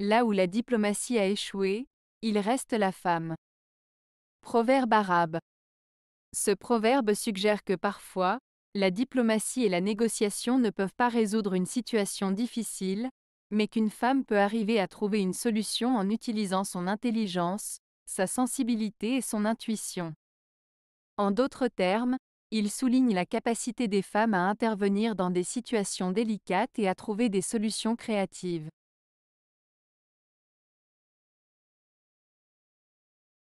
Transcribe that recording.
Là où la diplomatie a échoué, il reste la femme. Proverbe arabe. Ce proverbe suggère que parfois, la diplomatie et la négociation ne peuvent pas résoudre une situation difficile, mais qu'une femme peut arriver à trouver une solution en utilisant son intelligence, sa sensibilité et son intuition. En d'autres termes, il souligne la capacité des femmes à intervenir dans des situations délicates et à trouver des solutions créatives.